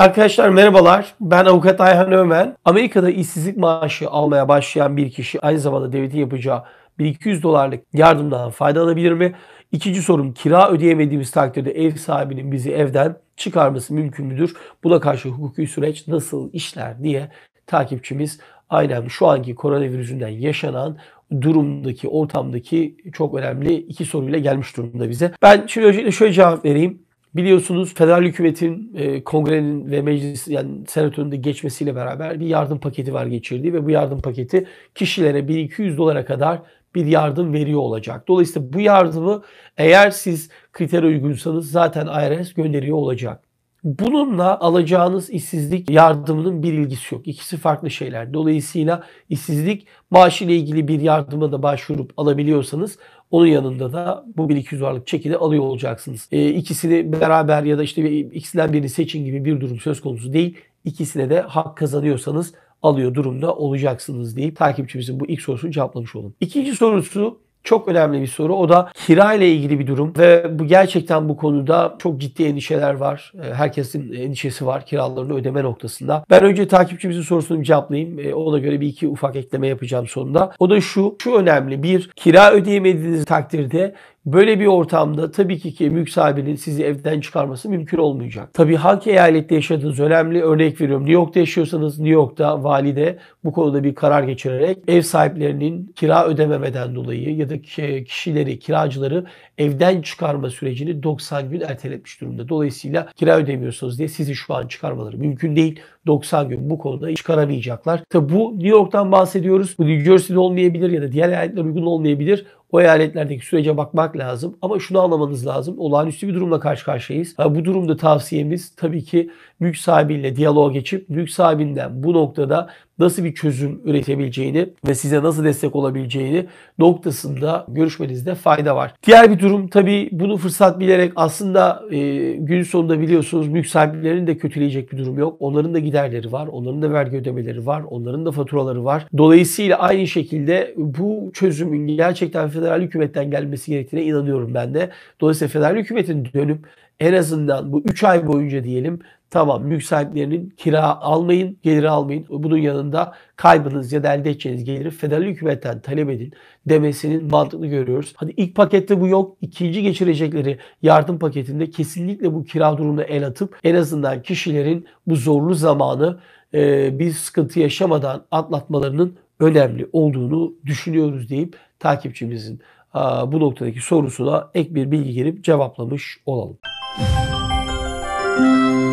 Arkadaşlar merhabalar. Ben avukat Ayhan Ömen. Amerika'da işsizlik maaşı almaya başlayan bir kişi aynı zamanda devletin yapacağı 1200 dolarlık yardımdan faydalanabilir mi? İkinci sorum kira ödeyemediğimiz takdirde ev sahibinin bizi evden çıkarması mümkün müdür? Buna karşı hukuki süreç nasıl işler diye takipçimiz aynen şu anki koronavirüsünden yaşanan durumdaki, ortamdaki çok önemli iki soruyla gelmiş durumda bize. Ben şimdi öncelikle şöyle cevap vereyim. Biliyorsunuz federal hükümetin e, kongrenin ve meclis yani senatörün de geçmesiyle beraber bir yardım paketi var geçirdi ve bu yardım paketi kişilere 1-200 dolara kadar bir yardım veriyor olacak. Dolayısıyla bu yardımı eğer siz kriter uygunsanız zaten IRS gönderiyor olacak. Bununla alacağınız işsizlik yardımının bir ilgisi yok. İkisi farklı şeyler. Dolayısıyla işsizlik maaşı ile ilgili bir yardıma da başvurup alabiliyorsanız onun yanında da bu 1200 varlık çeki de alıyor olacaksınız. E, ikisini beraber ya da işte ikisinden birini seçin gibi bir durum söz konusu değil. İkisine de hak kazanıyorsanız alıyor durumda olacaksınız deyip takipçimizin bu ilk sorusunu cevaplamış olun. İkinci sorusu çok önemli bir soru. O da kira ile ilgili bir durum ve bu gerçekten bu konuda çok ciddi endişeler var. Ee, herkesin endişesi var kiralarını ödeme noktasında. Ben önce takipçimizin sorusunu bir cevaplayayım. Ee, ona göre bir iki ufak ekleme yapacağım sonunda. O da şu, şu önemli. Bir, kira ödeyemediğiniz takdirde Böyle bir ortamda tabii ki ki mülk sahibinin sizi evden çıkarması mümkün olmayacak. Tabii hangi eyalette yaşadığınız önemli. Örnek veriyorum New York'ta yaşıyorsanız New York'ta valide bu konuda bir karar geçirerek ev sahiplerinin kira ödememeden dolayı ya da kişileri, kiracıları evden çıkarma sürecini 90 gün ertelemiş durumda. Dolayısıyla kira ödemiyorsunuz diye sizi şu an çıkarmaları mümkün değil. 90 gün bu konuda çıkaramayacaklar. Tabi bu New York'tan bahsediyoruz. Bu New Jersey'de olmayabilir ya da diğer eyaletler uygun olmayabilir. O eyaletlerdeki sürece bakmak lazım. Ama şunu anlamanız lazım. Olağanüstü bir durumla karşı karşıyayız. Bu durumda tavsiyemiz tabii ki mülk sahibiyle diyaloğa geçip mülk sahibinden bu noktada nasıl bir çözüm üretebileceğini ve size nasıl destek olabileceğini noktasında görüşmenizde fayda var. Diğer bir durum tabii bunu fırsat bilerek aslında e, gün sonunda biliyorsunuz mülk sahiplerinin de kötüleyecek bir durum yok. Onların da giderleri var, onların da vergi ödemeleri var, onların da faturaları var. Dolayısıyla aynı şekilde bu çözümün gerçekten federal hükümetten gelmesi gerektiğine inanıyorum ben de. Dolayısıyla federal hükümetin dönüp en azından bu 3 ay boyunca diyelim Tamam mülk sahiplerinin kira almayın, gelir almayın. Bunun yanında kaybınız ya da elde edeceğiniz geliri federal hükümetten talep edin demesinin mantığını görüyoruz. Hani ilk pakette bu yok. İkinci geçirecekleri yardım paketinde kesinlikle bu kira durumuna el atıp en azından kişilerin bu zorlu zamanı e, bir sıkıntı yaşamadan atlatmalarının önemli olduğunu düşünüyoruz deyip takipçimizin a, bu noktadaki sorusuna ek bir bilgi girip cevaplamış olalım. Müzik